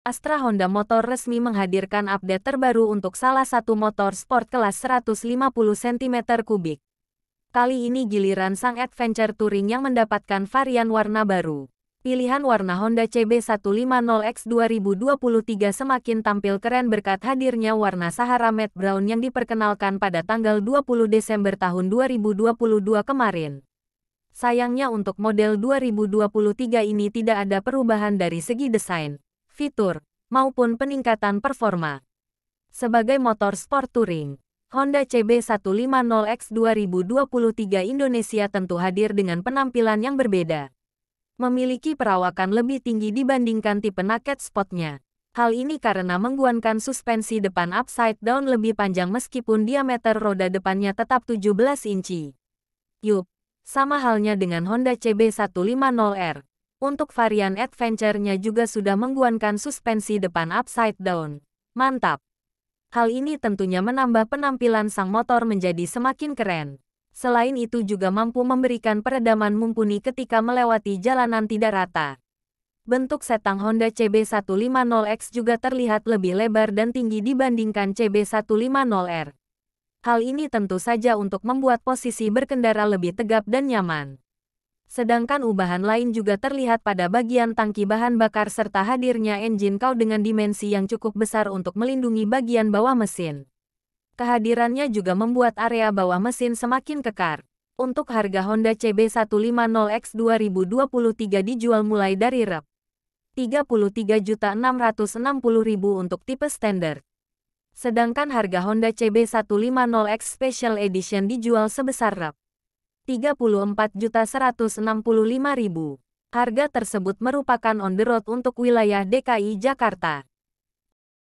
Astra Honda Motor resmi menghadirkan update terbaru untuk salah satu motor sport kelas 150 cm kubik. Kali ini giliran sang adventure touring yang mendapatkan varian warna baru. Pilihan warna Honda CB150X 2023 semakin tampil keren berkat hadirnya warna Sahara Matte Brown yang diperkenalkan pada tanggal 20 Desember tahun 2022 kemarin. Sayangnya untuk model 2023 ini tidak ada perubahan dari segi desain fitur, maupun peningkatan performa. Sebagai motor sport touring, Honda CB150X 2023 Indonesia tentu hadir dengan penampilan yang berbeda. Memiliki perawakan lebih tinggi dibandingkan tipe naked spotnya. Hal ini karena menggunakan suspensi depan upside down lebih panjang meskipun diameter roda depannya tetap 17 inci. Yup, sama halnya dengan Honda CB150R. Untuk varian adventure-nya juga sudah mengguankan suspensi depan upside down. Mantap! Hal ini tentunya menambah penampilan sang motor menjadi semakin keren. Selain itu juga mampu memberikan peredaman mumpuni ketika melewati jalanan tidak rata. Bentuk setang Honda CB150X juga terlihat lebih lebar dan tinggi dibandingkan CB150R. Hal ini tentu saja untuk membuat posisi berkendara lebih tegap dan nyaman sedangkan ubahan lain juga terlihat pada bagian tangki bahan bakar serta hadirnya enjin kau dengan dimensi yang cukup besar untuk melindungi bagian bawah mesin. Kehadirannya juga membuat area bawah mesin semakin kekar. Untuk harga Honda CB150X 2023 dijual mulai dari Rp. 33.660.000 untuk tipe standar. Sedangkan harga Honda CB150X Special Edition dijual sebesar Rp. 34.165.000. Harga tersebut merupakan on the road untuk wilayah DKI Jakarta.